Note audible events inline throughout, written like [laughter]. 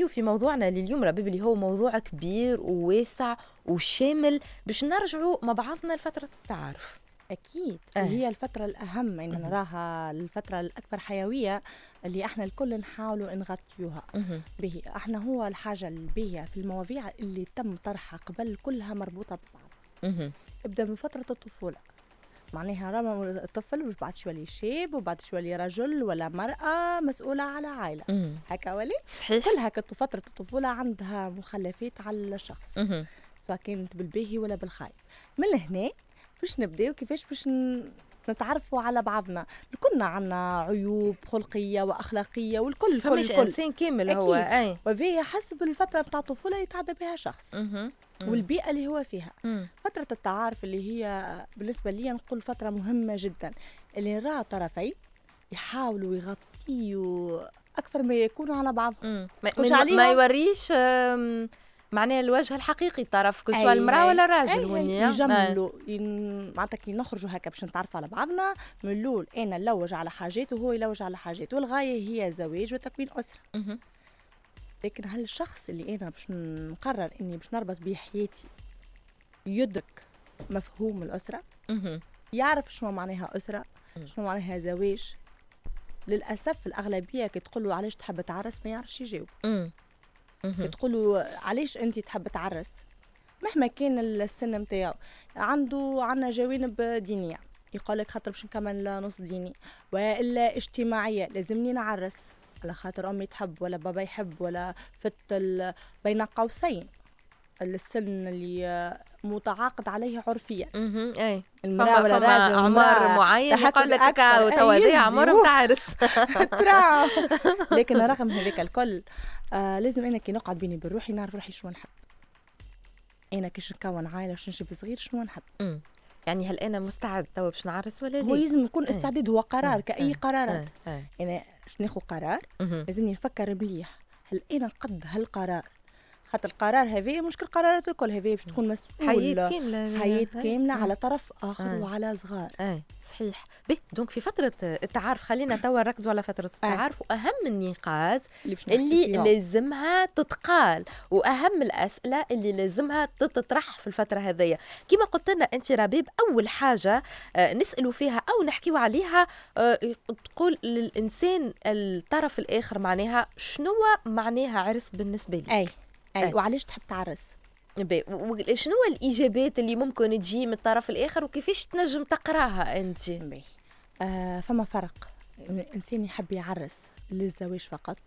نحكيو في موضوعنا لليوم ربيب اللي هو موضوع كبير وواسع وشامل باش نرجعوا مع بعضنا لفترة التعارف اكيد أه. هي الفتره الاهم ان أمم. نراها الفتره الاكثر حيويه اللي احنا الكل نحاولوا نغطيوها أمم. به احنا هو الحاجه الباهيه في المواضيع اللي تم طرحها قبل كلها مربوطه ببعض أمم. ابدا من فتره الطفوله معناها راما الطفل وبعد بعد شاب وبعد شوي رجل ولا مرأة مسؤولة على عائلة هكا ولي صحيح كل هكا فترة الطفولة عندها مخلفات على الشخص سواء كانت بالباهي ولا بالخايب من هنا باش نبداو كيفاش باش نتعرفوا على بعضنا كلنا عنا عيوب خلقيه واخلاقيه والكل الكل فماش انسان كامل هو اي وفي حسب الفتره بتاع الطفوله يتعدى بها شخص والبيئه اللي هو فيها مم. فتره التعارف اللي هي بالنسبه لي نقول فتره مهمه جدا اللي نرى طرفين يحاولوا يغطيوا اكثر ما يكونوا على بعضهم ما, ما يوريش معناها الوجه الحقيقي الطرف كل سواء المراه ولا الراجل هوني يجملوا معناتها كي نخرجوا هكا باش نتعرفوا على بعضنا من الاول انا نلوج على حاجات وهو يلوج على حاجات والغايه هي زواج وتكوين اسره لكن هل الشخص اللي انا باش نقرر اني باش نربط بيه حياتي يدرك مفهوم الاسره يعرف شنو معناها اسره شنو معناها زواج للاسف الاغلبيه كي تقول له علاش تحب تعرس ما يعرفش يجاوب كي تقول له علاش انت تحب تعرس مهما كان السن نتاعو عنده عندنا جوانب دينيه يقول لك خاطر باش نكمل نص ديني والا اجتماعيه لازمني نعرس على خاطر امي تحب ولا بابا يحب ولا فت بين قوسين السن اللي متعاقد عليه عرفيا اها اي المراه ولا راجل عمر معين يقول لك توازي عمر نتاع عرس لكن رغم هذاك الكل آه لازم انا كي نقعد بيني بروحي روحي نعرف روحي شنو نحب انا كيش نكون عائله وش نجيب صغير شنو نحب يعني هل انا مستعد توا باش نعرس ولا لا؟ هو لازم يكون إيه. استعداد هو قرار إيه. كاي إيه. قرارات انا يعني باش ناخذ قرار لازمني نفكر مليح هل انا قد هالقرار خاطر القرار هذايا مشكل قرارات الكل هذايا باش تكون مسؤوله حياه كامله حياه كامله على آه. طرف اخر آه. وعلى صغار آه. صحيح به دونك في فتره التعارف خلينا آه. توا نركزوا على فتره آه. التعارف آه. واهم النقاط اللي لازمها تتقال واهم الاسئله اللي لازمها تتطرح في الفتره هذية كما قلت لنا انت ربيب اول حاجه نسالوا فيها او نحكيوا عليها تقول للانسان الطرف الاخر معناها شنو معناها عرس بالنسبه لك أي. اي وعلاش تحب تعرس شنو هو الاجابات اللي ممكن تجي من الطرف الاخر وكيفاش تنجم تقراها انت آه فما فرق الانسان يحب يعرس للزواج فقط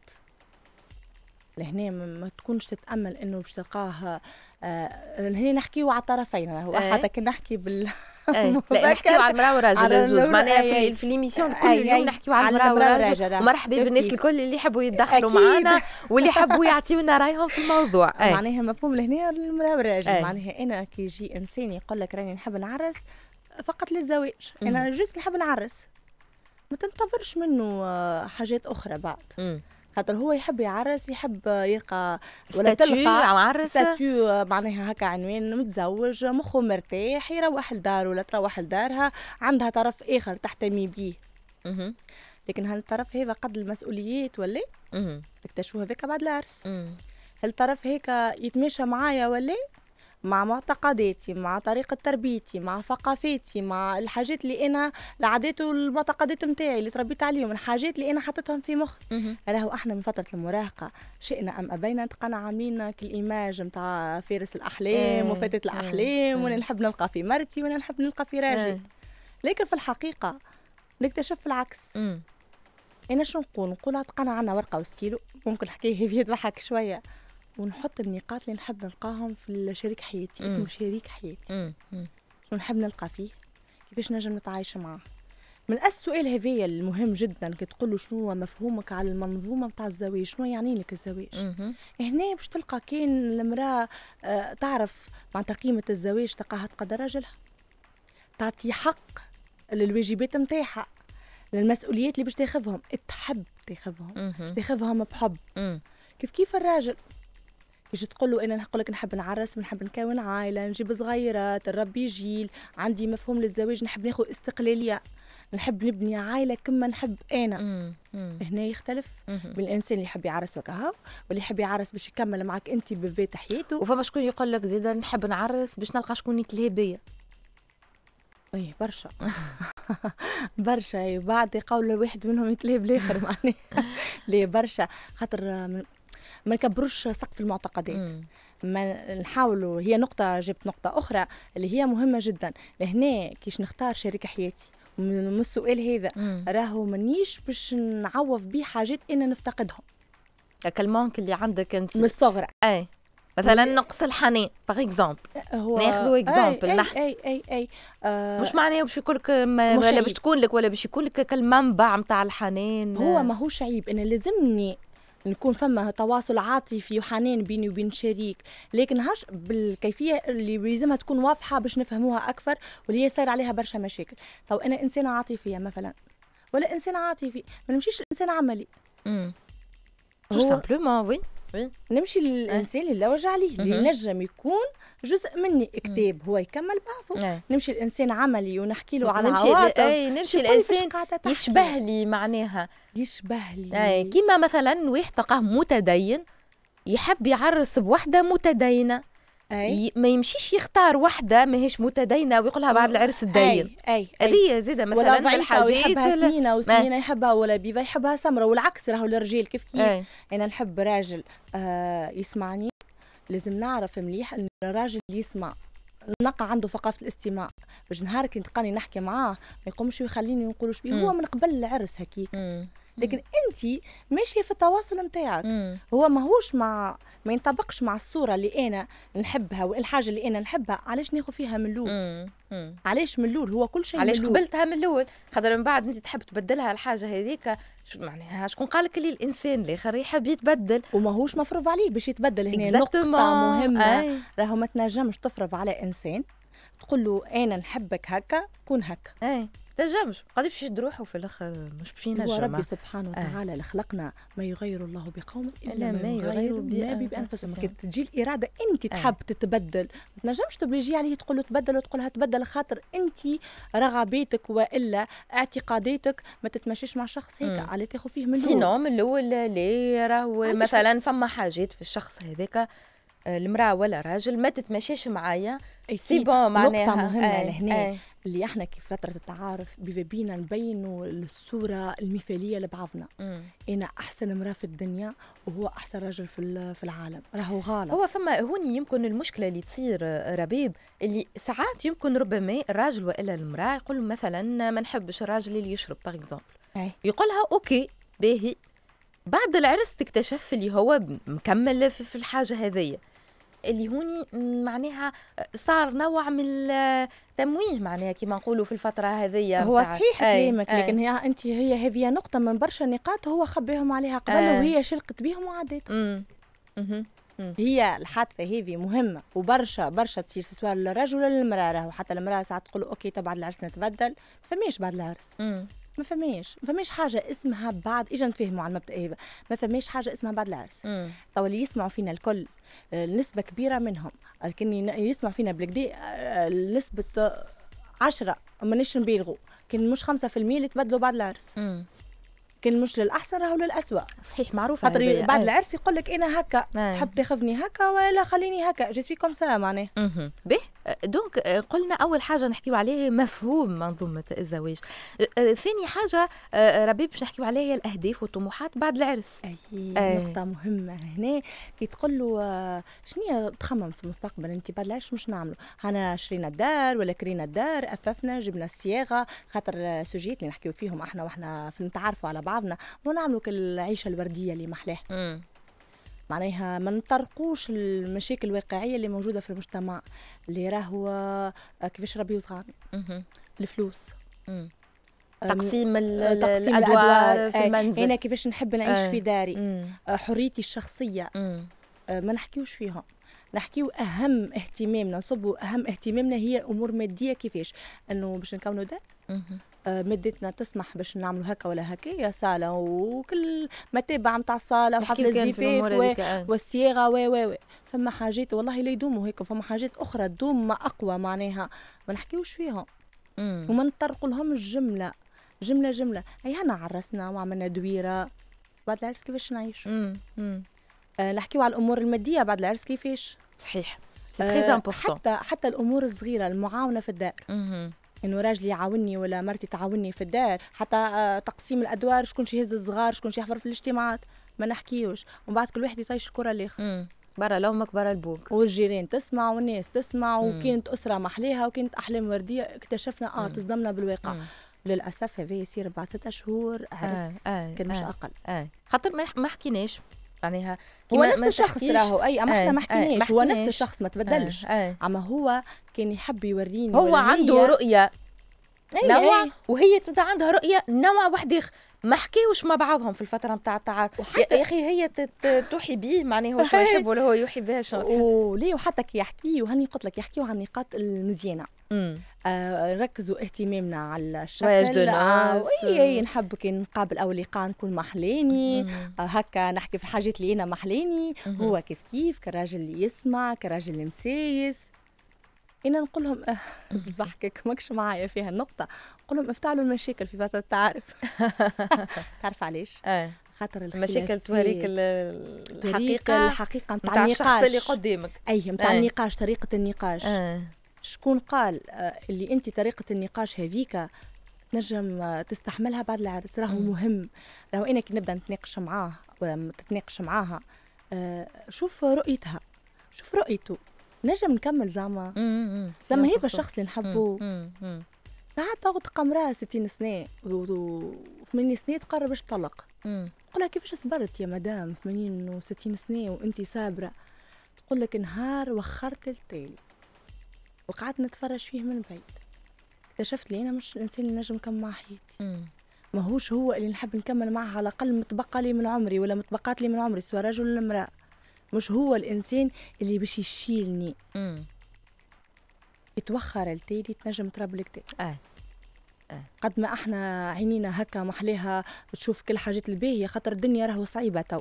لهنا ما تكونش تتامل انه باش تلقاها آه لهنا نحكيو على الطرفين هو حتى كي نحكي بال [laughs] إيه، نحكيو على المراه والراجل الزوز معناها في, في ليميسيون آه، كل آية، نحكيو على المراه والراجل مرحبا بالناس الكل اللي يحبوا يتدخلوا معنا واللي يحبوا يعطيونا رايهم في الموضوع [laughs] إيه. معناها مفهوم لهنا المراه والراجل معناها انا كي يجي انسان يقول لك راني نحب نعرس فقط للزواج انا جوست نحب نعرس ما تنتظرش منه آه، حاجات اخرى بعد خاطر هو يحب يعرس يحب يلقى ولا تلقى ستاتيو آه، معناها هكا عنوان متزوج مخه مرتاح يروح لدار ولا تروح لدارها عندها طرف اخر تحتمي بيه لكن هل الطرف هذا قد المسؤوليات ولا اكتشفوها هذاك بعد العرس هل الطرف هيك يتماشى معايا ولا مع معتقداتي مع طريقة تربيتي مع ثقافتي مع الحاجات اللي أنا العادات والمعتقدات متاعي اللي تربيت عليهم الحاجات اللي أنا حطيتهم في مخي راهو احنا من فترة المراهقة شئنا أم أبينا تقنا عاملين كالإيماج متاع فارس الأحلام إيه. وفتاة الأحلام إيه. وأنا إيه. نحب نلقى في مرتي وأنا نحب نلقى في راجلي لكن في الحقيقة نكتشف العكس انا شنو نقول نقول تقنعنا ورقه وستيلو ممكن الحكايه هي تضحك شويه ونحط النقاط اللي نحب نلقاهم في شريك حياتي اسمه شريك حياتي شنو نحب نلقى فيه كيفاش نجم نتعايش معاه من السؤال هذايا المهم جدا كي تقول له شنو هو مفهومك على المنظومه نتاع الزواج شنو يعني لك الزواج هنا باش تلقى كان المراه آه، تعرف معناتها قيمه الزواج تلقاها تقدر راجلها تعطي حق للواجبات نتاعها للمسؤوليات اللي باش تاخذهم تحب تاخذهم تاخذهم بحب كيف كيف الراجل يجي تقول له انا نقول لك نحب نعرس نحب نكون عائله نجيب صغيرات نربي جيل عندي مفهوم للزواج نحب ناخذ استقلاليه نحب نبني عائله كما نحب انا مم. مم. هنا يختلف بين الانسان اللي يحب يعرس وكهو واللي يحب يعرس باش يكمل معك انت بذات حياته وفما شكون يقول لك زيدا نحب نعرس باش نلقى شكون يتلهي بيا اي برشا [laughs] برشا أيوة، بعد قول واحد منهم يتلهي بالاخر معناها [laughs] لي برشا خاطر آه، ما نكبروش سقف المعتقدات ما نحاولوا هي نقطة جبت نقطة أخرى اللي هي مهمة جدا لهنا كيش نختار شريك حياتي من السؤال هذا راهو مانيش باش نعوض بيه حاجات أنا نفتقدهم كالمونك اللي عندك أنت من الصغرى أي مثلا نقص الحنان باغ اكزومبل هو ناخذ اكزومبل أي, اي اي اي, أي. آه مش معناه باش يكون لك ولا باش تكون لك ولا باش يكون لك كالمنبع نتاع الحنان هو ماهوش عيب انا لازمني نكون فما تواصل عاطفي وحنان بيني وبين شريك لكن هاش بالكيفيه اللي يلزمها تكون واضحه باش نفهموها اكثر واللي هي صار عليها برشا مشاكل تو انا انسانه عاطفيه مثلا ولا انسان عاطفي ما نمشيش انسان عملي امم هو سامبلومون وي وي نمشي للانسان اللي وجع عليه اللي mhm. نجم يكون جزء مني كتاب هو يكمل بعضه إيه. نمشي الانسان عملي ونحكي له على إيه، نمشي عواطف اي نمشي الانسان يشبه لي معناها يشبه لي اي كيما مثلا واحد تلقاه متدين يحب يعرس بوحده متدينه أي. ما يمشيش يختار وحده ماهيش متدينه ويقول لها بعد العرس الدين اي أي هذه زيادة مثلا ولا من الحاجات يحبها سمينه وسمينه يحبها ولا بيضه يحبها سمره والعكس راهو الرجال كيف كيف انا نحب راجل آه يسمعني لازم نعرف مليح ان الراجل يسمع نقع عنده ثقافه الاستماع باش نهار كي تلقاني نحكي معاه ما يقومش ويخليني نقولش بيه هو من قبل العرس هكيك لكن انت ماشيه في التواصل نتاعك هو ماهوش مع ما ينطبقش مع الصوره اللي انا نحبها والحاجه اللي انا نحبها علاش ناخذ فيها من الاول علاش من الاول هو كل شيء علاش قبلتها من الاول خاطر من بعد انت تحب تبدلها الحاجه هذيك معناها شكون قال لك اللي الانسان الاخر يحب يتبدل وماهوش مفروض عليه باش يتبدل هنا نقطه مهمه راهو ما تنجمش تفرض على انسان تقول له انا نحبك هكا كون هكا تنجمش قد باش يشد روحه في الاخر مش باش ينجم ربي سبحانه آه. وتعالى آه. اللي خلقنا ما يغير الله بقوم الا ما يغير ما بانفسهم كي تجي الاراده انت آه. تحب آه. تتبدل ما تنجمش تبليجي عليه تقول له تبدل وتقول لها تبدل خاطر انت رغباتك والا اعتقاداتك ما تتمشيش مع شخص هيك على تاخذ فيه من الاول سينو من الاول لا راهو مثلا فما حاجات في الشخص هذاك المراه ولا راجل ما تتمشيش معايا سي بون معناها نقطه مهمه أي لهنا أي اللي احنا في فتره التعارف بما بينا نبينوا الصوره المثاليه لبعضنا انا احسن امراه في الدنيا وهو احسن رجل في في العالم راهو غلط هو فما هوني يمكن المشكله اللي تصير آه، ربيب اللي ساعات يمكن ربما الراجل والا المراه يقول مثلا ما نحبش الراجل اللي يشرب باغ اكزومبل يقولها اوكي باهي بعد العرس تكتشف اللي هو مكمل في الحاجه هذية اللي هوني معناها صار نوع من التمويه معناها كما نقولوا في الفتره هذه هو صحيح كلامك لكن هي انت هي هذه نقطه من برشا نقاط هو خبيهم عليها قبل آه. وهي شلقت بهم وعديت هي الحادثه هذه مهمه وبرشا برشا تصير سواء للرجل ولا للمراه وحتى المراه ساعات تقول اوكي تبعد العرس نتبدل فماش بعد العرس ما فماش ما فماش حاجه اسمها بعد اجا نتفاهموا على المبدا هذا ما فماش حاجه اسمها بعد العرس توا اللي يسمعوا فينا الكل آه، نسبه كبيره منهم لكن آه، يسمع فينا بالكدا آه، نسبه 10 مانيش نبالغوا كان مش 5% اللي تبدلوا بعد العرس كان مش للاحسن راهو للاسوء صحيح معروف خاطر بعد العرس يقول لك انا هكا آه. تحب تاخذني هكا ولا خليني هكا جي سوي كوم سا معناها به دونك آه، قلنا اول حاجه نحكيو عليها مفهوم منظومه الزواج آه، آه، ثاني حاجه ربيب باش نحكيو عليها هي الاهداف والطموحات بعد العرس اي آه. نقطه مهمه هنا كي تقول له شنو تخمم في المستقبل انت بعد العرس مش نعملوا انا شرينا الدار ولا كرينا الدار اففنا جبنا الصياغه خاطر سوجيت اللي نحكيو فيهم احنا واحنا في نتعرفوا على بعض بعضنا مو نعملوا كالعيشه الورديه اللي محلاها معناها ما نطرقوش المشاكل الواقعيه اللي موجوده في المجتمع اللي راهو آه، كيفاش ربي وصغار الفلوس آه، آه، تقسيم, الادوار في المنزل انا كيفاش نحب نعيش في داري حريتي الشخصيه ما نحكيوش فيهم نحكيو اهم اهتمامنا نصبوا اهم اهتمامنا هي امور ماديه كيفاش انه باش نكونوا دار آه، مادتنا تسمح باش نعملوا هكا ولا هكايا صاله وكل متابع نتاع الصاله وحفل الزفاف آه. والصياغه و و و فما حاجات والله لا يدوموا هيك فما حاجات اخرى تدوم ما اقوى معناها ما نحكيوش فيهم وما نطرقوا لهم الجمله جمله جمله هنا عرسنا وعملنا دويره بعد العرس كيفاش نعيش آه نحكيو على الامور الماديه بعد العرس كيفاش صحيح آه، حتى حتى الامور الصغيره المعاونه في الدار انه راجلي يعاوني ولا مرتي تعاوني في الدار حتى آه، تقسيم الادوار شكون يهز الصغار شكون يحضر في الاجتماعات ما نحكيوش ومن بعد كل واحد يطيش الكره الاخر برا لامك برا البوك والجيران تسمع والناس تسمع وكانت اسره محليها وكانت احلام ورديه اكتشفنا اه تصدمنا بالواقع مم. للاسف هذا يصير بعد ست شهور آه، عرس آه آه كان مش آه اقل آه. خاطر ما حكيناش معناها هو نفس الشخص راهو اي اما آه، احنا آه، ما حكيناش هو نفس الشخص ما آه، تبدلش اما هو كان يحب يوريني هو عنده رؤيه نوع وهي عندها رؤيه نوع واحد اخر ما حكيوش مع بعضهم في الفتره نتاع التعارف يا اخي هي توحي بيه معناها هو شو [laughs] يحب ولا هو يوحي بها شنو وليه وحتى كي يحكيو هاني قلت لك يحكيو عن النقاط المزيانه آه ركزوا اهتمامنا على الشكل آه اي نحب كي نقابل او لقاء نكون محليني آه هكا نحكي في الحاجات اللي انا محليني هو كيف كيف كراجل اللي يسمع كراجل مسايس انا نقول لهم بضحكك آه، [laughs] ماكش معايا في النقطه نقول لهم افتعلوا المشاكل في فتره التعارف [laughs] تعرف علاش آه. خاطر المشاكل توريك الحقيقه الحقيقه نتاع الشخص اللي قدامك اي نتاع آه. النقاش طريقه النقاش شكون قال اللي انت طريقه النقاش هذيك تنجم تستحملها بعد العرس راهو مهم راهو انا كي نبدا نتناقش معاه ولا تتناقش معاها شوف رؤيتها شوف رؤيته نجم نكمل زعما لما هيبه الشخص اللي نحبه ساعات تاخد قمرها ستين سنه وثمانين سنة تقرر تقرب باش تطلق تقولها كيفاش صبرت يا مدام ثمانين وستين سنه وانت صابره تقول لك نهار وخرت التالي وقعدت نتفرج فيه من بعيد اكتشفت لي انا مش الانسان اللي نجم نكمل مع حياتي ماهوش هو اللي نحب نكمل معه على الاقل متبقى لي من عمري ولا متبقات لي من عمري سواء رجل ولا امراه مش هو الانسان اللي باش يشيلني يتوخر التالي تنجم تربلك اه قد ما احنا عينينا هكا محليها بتشوف كل حاجات الباهيه خاطر الدنيا راهو صعيبه تو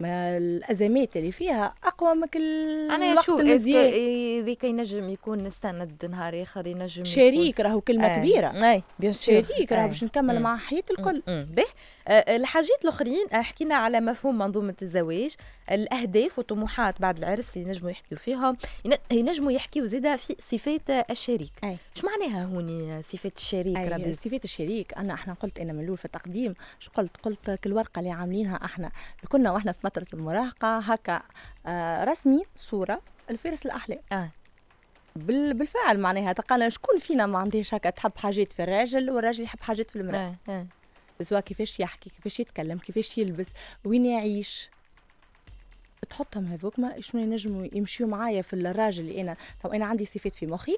ما الازمات اللي فيها اقوى من كل انا نشوف ذيك ينجم يكون نستند نهار اخر ينجم شريك راهو كلمه آه. كبيره اي بيان شريك راهو آه. باش نكمل مع حياه الكل به آه، الحاجات الاخرين آه، حكينا على مفهوم منظومه الزواج الاهداف والطموحات بعد العرس اللي ينجموا يحكيوا فيهم ينجموا يحكيوا زاده في صفات الشريك شو معناها هوني صفات الشريك صفات الشريك انا احنا قلت انا من الاول في التقديم شو قلت قلت كل ورقه اللي عاملينها احنا كنا واحنا في فتره المراهقه هكا آه رسمي صوره الفارس الاحلام آه. بالفعل معناها تقالنا شكون فينا ما عندهاش هكا تحب حاجات في الراجل والراجل يحب حاجات في المراه آه. آه. سواء كيفاش يحكي كيفاش يتكلم كيفاش يلبس وين يعيش تحطهم هذوك ما شنو ينجموا يمشيوا معايا في الراجل اللي انا طب انا عندي صفات في مخي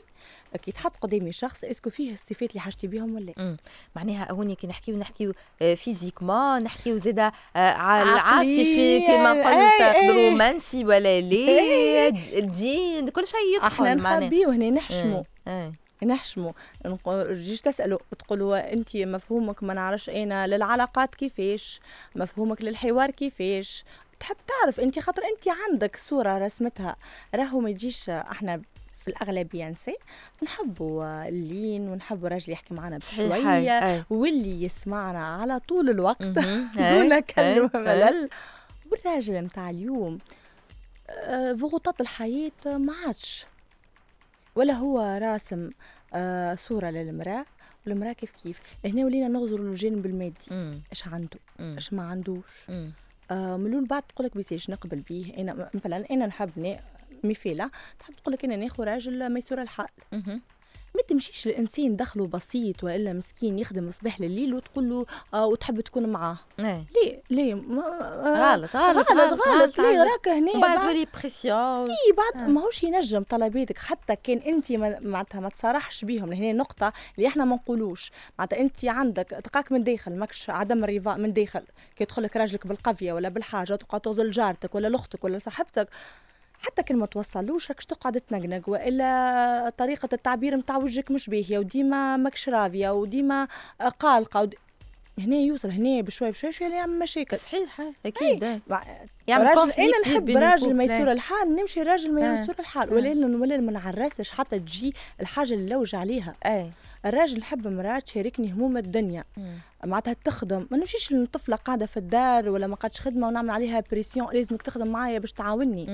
كي تحط قدامي شخص اسكو فيه الصفات اللي حاجتي بهم ولا مم. معناها هوني كي نحكيو نحكيو آه، فيزيكمون نحكيو زاده آه، على العاطفي كما قلت إيه، إيه. رومانسي ولا إيه. لي الدين كل شيء يدخل احنا نخبيو هنا نحشمو نحشمو جيش تسألوا تقولوا أنت مفهومك ما نعرفش أنا للعلاقات كيفاش مفهومك للحوار كيفاش تحب تعرف انت خاطر انت عندك صوره رسمتها راهو ما يجيش احنا في الاغلبيه نساء نحبوا اللين ونحبوا راجل يحكي معنا بشويه واللي يسمعنا على طول الوقت [laughs] دون كل ملل والراجل نتاع اليوم آه، ضغوطات الحياه ما عادش ولا هو راسم آه، صوره للمراه والمراه كيف كيف لهنا ولينا نغزر الجانب المادي اش عنده اش ما عندوش آه، من بعد تقول لك بيسيج نقبل بيه انا مثلا انا نحب مثاله تحب تقول لك انا ناخذ راجل ميسور الحال تمشيش لانسان دخله بسيط والا مسكين يخدم الصباح لليل وتقول له آه وتحب تكون معاه إيه. ليه ليه آه، غلط غلط غلط غلط ليه راك هنا بعد تولي بريسيون اي بعد آه. ماهوش ينجم طلباتك حتى كان انت معناتها ما تصارحش بيهم لهنا نقطه اللي احنا ما نقولوش معناتها انت عندك تقاك من داخل ماكش عدم الرضا من داخل كي يدخل لك راجلك بالقضيه ولا بالحاجه وتقعد تغزل جارتك ولا لاختك ولا صاحبتك حتى كان ما توصلوش راكش تقعد تنقنق والا طريقه التعبير نتاع وجهك مش باهيه وديما ماكش راضيه وديما قالقة ودي... هنا يوصل هنا بشوي بشوي شوية يعمل مشاكل صحيح اكيد أي. يعني راجل انا نحب راجل ميسور الحال نمشي راجل ميسور آه. الحال ولا آه. ولا ما نعرسش حتى تجي الحاجه اللي نلوج عليها أي. آه. الراجل نحب مراه تشاركني هموم الدنيا معناتها تخدم ما نمشيش للطفله قاعده في الدار ولا ما قعدتش خدمه ونعمل عليها بريسيون لازمك تخدم معايا باش تعاوني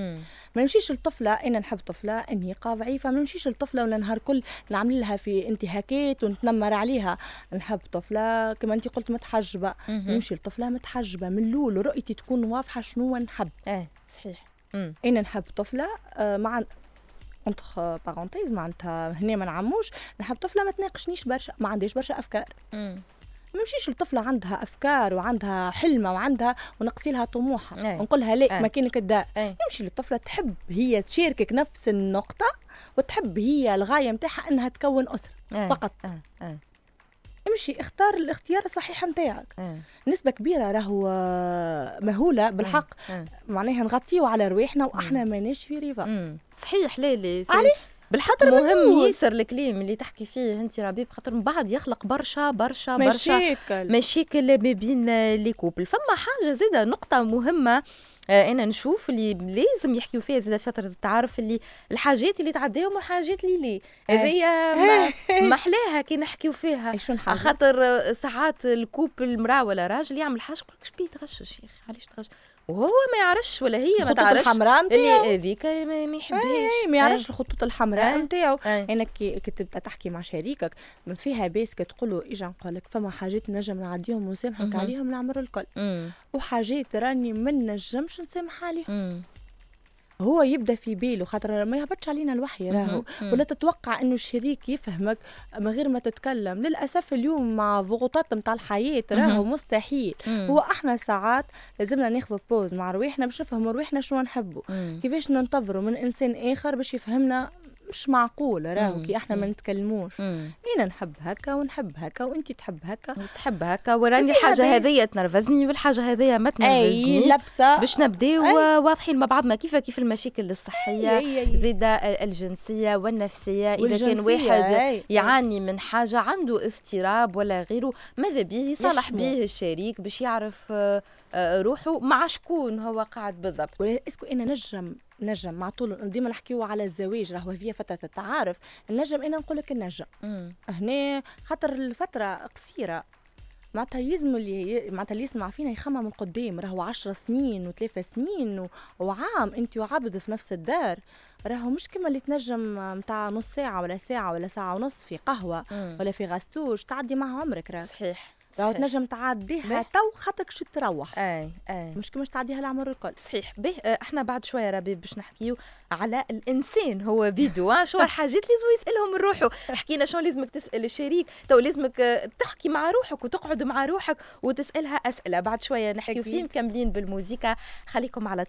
ما نمشيش للطفله انا نحب طفله انهيقه ضعيفه ما نمشيش للطفله ولا نهار كل نعمل لها في انتهاكات ونتنمر عليها نحب طفله كما انت قلت متحجبه نمشي للطفله متحجبه من الاول رؤيتي تكون واضحه شنو نحب اه صحيح انا نحب طفله آه، مع اونتخ بارونتيز معناتها هنا ما نعموش نحب طفله ما تناقشنيش برشا ما عنديش برشا افكار ما نمشيش لطفله عندها افكار وعندها حلمه وعندها ونقصي لها طموحها إيه. ونقولها لها لا إيه. مكانك الدار إيه. نمشي للطفله تحب هي تشاركك نفس النقطه وتحب هي الغايه نتاعها انها تكون اسره فقط أي. أي. امشي اختار الاختيار الصحيح نتاعك إيه. نسبه كبيره راهو مهوله إيه. بالحق إيه. معناها نغطيو على رواحنا واحنا ماناش في ريفا صحيح ليلي علي بالحضر مهم ياسر الكلام اللي تحكي فيه انت ربيب خاطر من بعد يخلق برشا برشا برشا مشاكل مشاكل ما بين لي كوبل فما حاجه زاده نقطه مهمه آه، انا نشوف اللي لازم يحكيوا فيها زاد فتره التعارف اللي الحاجات اللي تعديهم وحاجات اللي لا آه. هذه [laughs] ما محلاها كي نحكيوا فيها خاطر آه، ساعات الكوب المراه ولا راجل يعمل حاجه يقول لك تغشش يا اخي علاش تغشش وهو ما يعرفش ولا هي ما تعرفش الحمراء نتاعو اللي هذيك ما إيه، يحبهاش ما يعرفش الخطوط الحمراء نتاعو انا كي تبدا تحكي مع شريكك فيها كي تقول له اجا نقول لك فما حاجات نجم نعديهم ونسامحك عليهم العمر الكل وحاجات راني ما نجمش نسامح عليهم هو يبدا في باله خاطر ما يهبطش علينا الوحي راهو ولا تتوقع انه الشريك يفهمك من غير ما تتكلم للاسف اليوم مع ضغوطات نتاع الحياه راهو مستحيل هو احنا ساعات لازمنا ناخذ بوز مع رواحنا باش نفهموا رواحنا شنو نحبوا كيفاش ننتظروا من انسان اخر باش يفهمنا مش معقول راهو كي احنا ما نتكلموش انا نحب هكا ونحب هكا وانت تحب هكا وتحب هكا وراني الحاجه هذيا تنرفزني والحاجه هذيا ما تنرفزني اي لبسه باش نبداو واضحين مع بعضنا كيف كيف المشاكل الصحيه زيد الجنسيه والنفسيه اذا كان واحد يعاني من حاجه عنده اضطراب ولا غيره ماذا به يصالح به الشريك باش يعرف روحه مع شكون هو قاعد بالضبط اسكو انا نجم نجم مع طول ديما نحكيو على الزواج راهو هي فتره التعارف نجم انا نقول لك نجم هنا خاطر الفتره قصيره معناتها يلزم اللي معناتها اللي يسمع فينا يخمم من قدام راهو 10 سنين وثلاثة سنين و... وعام انت وعبد في نفس الدار راهو مش كما اللي تنجم نتاع نص ساعة ولا ساعة ولا ساعة ونص في قهوة مم. ولا في غاستوش تعدي مع عمرك راه صحيح راهو تنجم تعديها تو خاطرك شي تروح اي اي مش كيما تعديها العمر الكل صحيح به آه، احنا بعد شويه ربي باش نحكيو على الانسان هو بيدو آه. شو الحاجات لازم يسالهم من روحه [laughs] حكينا شو لازمك تسال الشريك تو لازمك آه، تحكي مع روحك وتقعد مع روحك وتسالها اسئله بعد شويه نحكيو فيه مكملين بالموزيكا خليكم على